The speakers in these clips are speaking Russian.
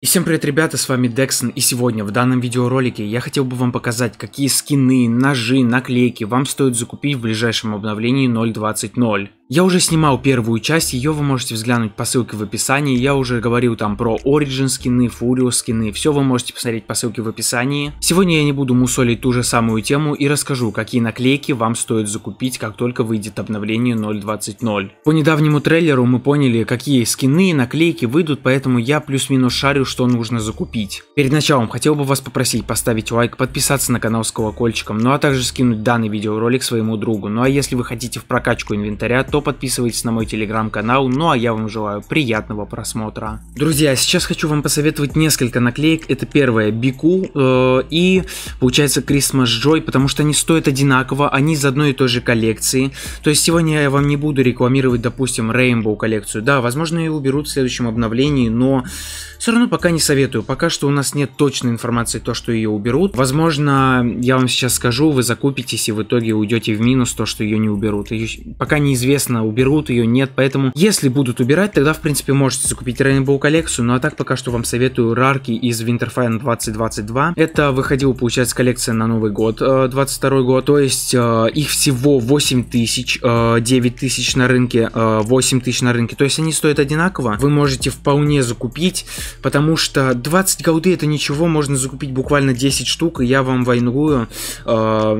И всем привет, ребята, с вами Дексон, и сегодня в данном видеоролике я хотел бы вам показать, какие скины, ножи, наклейки вам стоит закупить в ближайшем обновлении 0.20.0. Я уже снимал первую часть, ее вы можете взглянуть по ссылке в описании. Я уже говорил там про Origin скины, Furious скины, все вы можете посмотреть по ссылке в описании. Сегодня я не буду мусолить ту же самую тему и расскажу, какие наклейки вам стоит закупить, как только выйдет обновление 0.20.0. По недавнему трейлеру мы поняли, какие скины и наклейки выйдут, поэтому я плюс-минус шарю, что нужно закупить. Перед началом хотел бы вас попросить поставить лайк, подписаться на канал с колокольчиком, ну а также скинуть данный видеоролик своему другу. Ну а если вы хотите в прокачку инвентаря, то то подписывайтесь на мой телеграм-канал, ну а я вам желаю приятного просмотра. Друзья, сейчас хочу вам посоветовать несколько наклеек. Это первая Бику э, и получается Christmas Joy, потому что они стоят одинаково, они из одной и той же коллекции. То есть сегодня я вам не буду рекламировать, допустим, Rainbow коллекцию. Да, возможно, ее уберут в следующем обновлении, но все равно пока не советую. Пока что у нас нет точной информации, то, что ее уберут. Возможно, я вам сейчас скажу, вы закупитесь и в итоге уйдете в минус то, что ее не уберут. Ее пока неизвестно неизвестно, уберут ее, нет, поэтому если будут убирать, тогда в принципе можете закупить Rainbow коллекцию, ну а так пока что вам советую рарки из Winterfell 2022. Это выходила, получается, коллекция на Новый год, 22 э, год, то есть э, их всего 8 тысяч, 9 э, тысяч на рынке, 8 тысяч на рынке, то есть они стоят одинаково, вы можете вполне закупить, потому что 20 голды это ничего, можно закупить буквально 10 штук, и я вам войную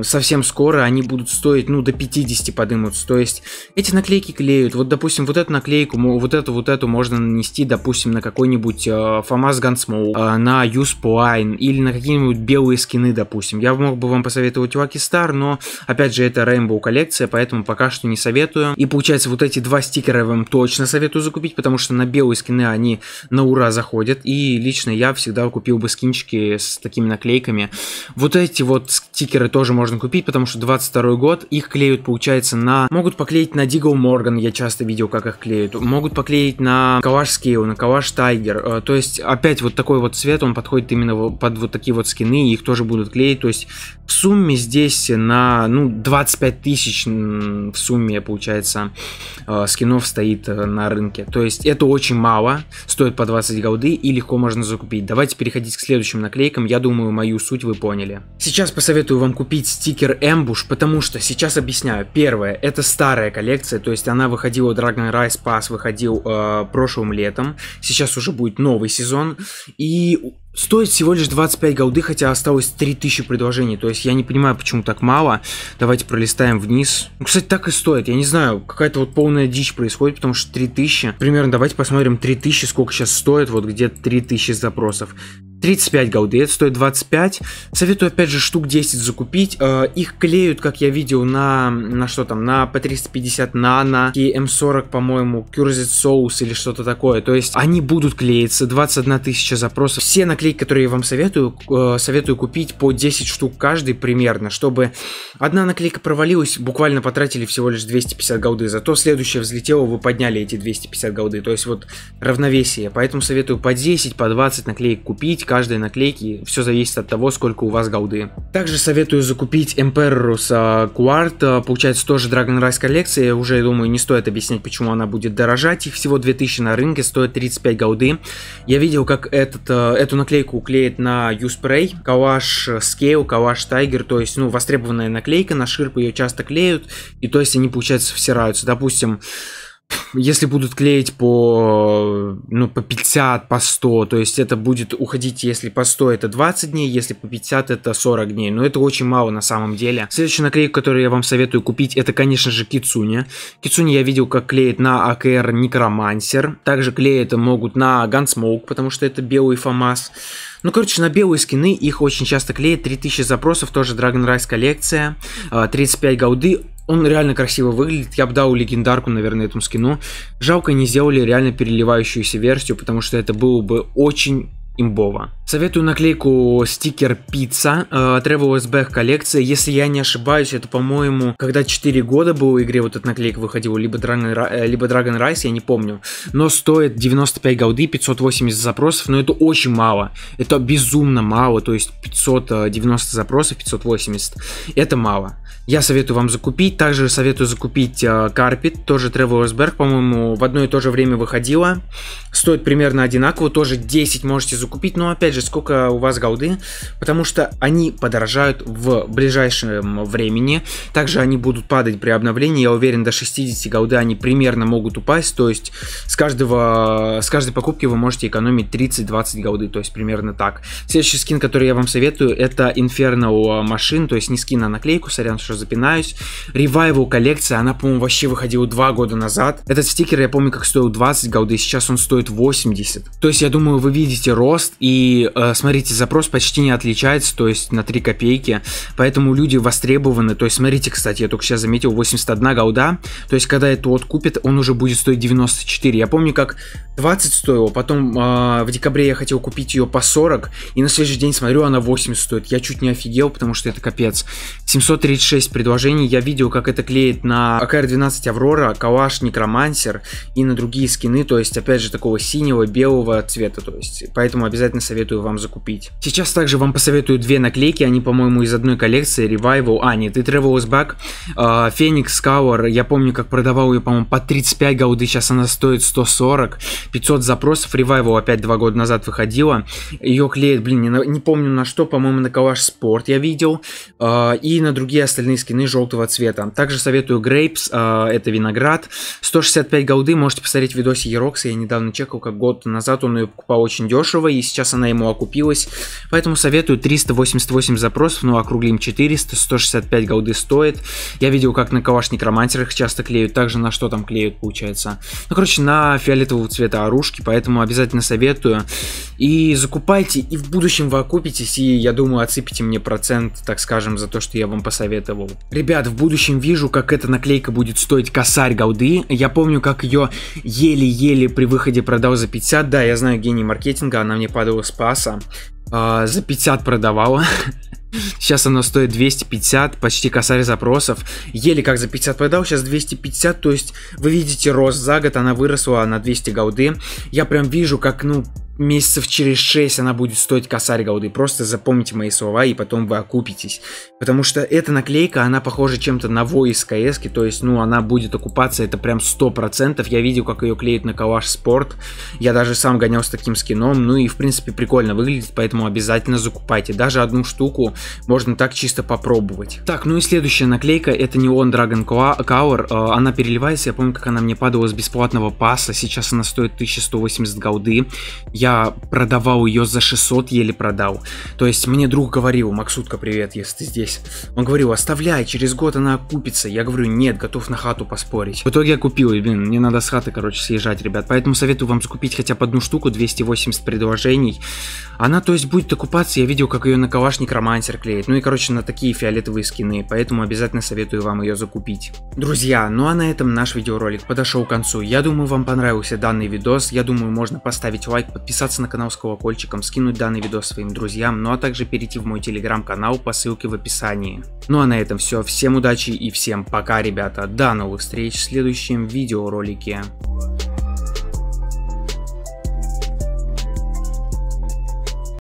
совсем скоро они будут стоить, ну, до 50 подымутся, то есть эти наклейки клеют. Вот, допустим, вот эту наклейку, вот эту, вот эту можно нанести, допустим, на какой-нибудь э, FAMAS Gunsmoke, э, на Uspline или на какие-нибудь белые скины, допустим. Я мог бы вам посоветовать Wacky Star, но, опять же, это Rainbow коллекция, поэтому пока что не советую. И получается, вот эти два стикера я вам точно советую закупить, потому что на белые скины они на ура заходят. И лично я всегда купил бы скинчики с такими наклейками. Вот эти вот стикеры тоже можно купить, потому что 22 год, их клеют, получается, на... Могут поклеить на Digo Riggle Morgan я часто видел, как их клеят. Могут поклеить на Калаш Scale, на Калаш Тайгер. Э, то есть опять вот такой вот цвет, он подходит именно под вот такие вот скины, их тоже будут клеить. То есть в сумме здесь на ну, 25 тысяч в сумме получается э, скинов стоит э, на рынке. То есть это очень мало, стоит по 20 голды и легко можно закупить. Давайте переходить к следующим наклейкам, я думаю мою суть вы поняли. Сейчас посоветую вам купить стикер Эмбуш, потому что сейчас объясняю. Первое, это старая коллекция, локации, то есть она выходила, Dragon Rise Pass выходил э, прошлым летом, сейчас уже будет новый сезон, и стоит всего лишь 25 голды, хотя осталось 3000 предложений, то есть я не понимаю, почему так мало, давайте пролистаем вниз. Ну, кстати, так и стоит, я не знаю, какая-то вот полная дичь происходит, потому что 3000, примерно давайте посмотрим 3000, сколько сейчас стоит, вот где-то 3000 запросов. 35 голды, это стоит 25. Советую, опять же, штук 10 закупить. Э, их клеют, как я видел, на, на что там, на P350 Nano и M40, по-моему, Cursed соус или что-то такое. То есть они будут клеиться, 21 тысяча запросов. Все наклейки, которые я вам советую, э, советую купить по 10 штук каждый примерно, чтобы одна наклейка провалилась, буквально потратили всего лишь 250 гауды. Зато следующая взлетела, вы подняли эти 250 гауды. То есть вот равновесие. Поэтому советую по 10, по 20 наклеек купить каждой наклейки. Все зависит от того, сколько у вас голды. Также советую закупить Emperorus uh, а, Quart. Получается тоже Dragon Rise коллекция. Уже, я думаю, не стоит объяснять, почему она будет дорожать. Их всего 2000 на рынке, стоит 35 голды. Я видел, как этот, а, эту наклейку клеит на Юспрей. Калаш Scale, Калаш Tiger. То есть, ну, востребованная наклейка. На ширп ее часто клеют. И то есть они, получается, всираются. Допустим, если будут клеить по, ну, по 50, по 100, то есть это будет уходить, если по 100 это 20 дней, если по 50 это 40 дней, но это очень мало на самом деле. Следующий наклейка, которую я вам советую купить, это, конечно же, Кицуня. Кицуня я видел, как клеит на АКР Некромансер, также клеят могут на Гансмоук, потому что это белый ФАМАС. Ну, короче, на белые скины их очень часто клеят, 3000 запросов, тоже Dragon Rise коллекция, 35 а, голды, он реально красиво выглядит, я бы дал легендарку, наверное, этому скину. Жалко, не сделали реально переливающуюся версию, потому что это было бы очень имбово. Советую наклейку стикер пицца э, Travel Back коллекция. Если я не ошибаюсь, это, по-моему, когда 4 года был в игре вот этот наклейка выходила, либо Dragon, э, либо Dragon Rise, я не помню. Но стоит 95 голды, 580 запросов, но это очень мало. Это безумно мало, то есть 590 запросов, 580. Это мало. Я советую вам закупить. Также советую закупить э, Carpet, тоже Travelers Back, по-моему, в одно и то же время выходила. Стоит примерно одинаково, тоже 10 можете закупить, но опять же, же, сколько у вас голды, потому что они подорожают в ближайшем времени. Также они будут падать при обновлении, я уверен, до 60 голды они примерно могут упасть, то есть с, каждого, с каждой покупки вы можете экономить 30-20 голды, то есть примерно так. Следующий скин, который я вам советую, это Inferno у машин, то есть не скин, а наклейку, сорян, что запинаюсь. Revival коллекция, она, по-моему, вообще выходила 2 года назад. Этот стикер, я помню, как стоил 20 голды, сейчас он стоит 80. То есть, я думаю, вы видите рост, и Э, смотрите, запрос почти не отличается, то есть на 3 копейки, поэтому люди востребованы. То есть смотрите, кстати, я только сейчас заметил 81 голда, то есть когда это вот купит, он уже будет стоить 94. Я помню, как 20 стоило, потом э, в декабре я хотел купить ее по 40, и на следующий день смотрю, она 80 стоит. Я чуть не офигел, потому что это капец. 736 предложений, я видел, как это клеит на АКР-12 Аврора, Калаш, Некромансер и на другие скины, то есть опять же такого синего, белого цвета, то есть поэтому обязательно советую советую вам закупить. Сейчас также вам посоветую две наклейки, они, по-моему, из одной коллекции, Revival, а нет, и Travel's Back, а, Phoenix Cower, я помню, как продавал ее, по-моему, по 35 голды, сейчас она стоит 140, 500 запросов, Revival опять два года назад выходила, ее клеят, блин, не, не помню на что, по-моему, на Калаш Спорт я видел, а, и на другие остальные скины желтого цвета. Также советую Grapes, а, это виноград, 165 голды, можете посмотреть в видосе Ерокса, я недавно чекал, как год назад он ее покупал очень дешево, и сейчас она ему оно окупилось. Поэтому советую 388 запросов, ну, округлим 400, 165 голды стоит. Я видел, как на калашник Романтерах часто клеют, также на что там клеют, получается. Ну, короче, на фиолетового цвета оружки, поэтому обязательно советую. И закупайте, и в будущем вы окупитесь, и, я думаю, отсыпите мне процент, так скажем, за то, что я вам посоветовал. Ребят, в будущем вижу, как эта наклейка будет стоить косарь голды. Я помню, как ее еле-еле при выходе продал за 50. Да, я знаю гений маркетинга, она мне падала спас мясо э, за 50 продавала. Сейчас оно стоит 250, почти косарь запросов. Еле как за 50 продал, сейчас 250, то есть вы видите рост за год, она выросла на 200 голды. Я прям вижу, как, ну, месяцев через 6 она будет стоить косарь голды. Просто запомните мои слова, и потом вы окупитесь. Потому что эта наклейка, она похожа чем-то на Во из КС, то есть, ну, она будет окупаться, это прям 100%. Я видел, как ее клеят на Калаш Спорт. Я даже сам гонял с таким скином. Ну и, в принципе, прикольно выглядит, поэтому обязательно закупайте. Даже одну штуку можно так чисто попробовать. Так, ну и следующая наклейка, это Neon Dragon Color. Э, она переливается, я помню, как она мне падала с бесплатного паса. Сейчас она стоит 1180 голды. Я я продавал ее за 600, еле продал. То есть мне друг говорил, Максутка, привет, если ты здесь. Он говорил, оставляй, через год она окупится. Я говорю, нет, готов на хату поспорить. В итоге я купил, и, блин, мне надо с хаты, короче, съезжать, ребят. Поэтому советую вам закупить хотя бы одну штуку, 280 предложений. Она, то есть, будет окупаться, я видел, как ее на калашник романсер клеит. Ну и, короче, на такие фиолетовые скины, поэтому обязательно советую вам ее закупить. Друзья, ну а на этом наш видеоролик подошел к концу. Я думаю, вам понравился данный видос, я думаю, можно поставить лайк, подписаться подписаться на канал с колокольчиком, скинуть данный видос своим друзьям, ну а также перейти в мой телеграм-канал по ссылке в описании. Ну а на этом все, всем удачи и всем пока, ребята, до новых встреч в следующем видеоролике.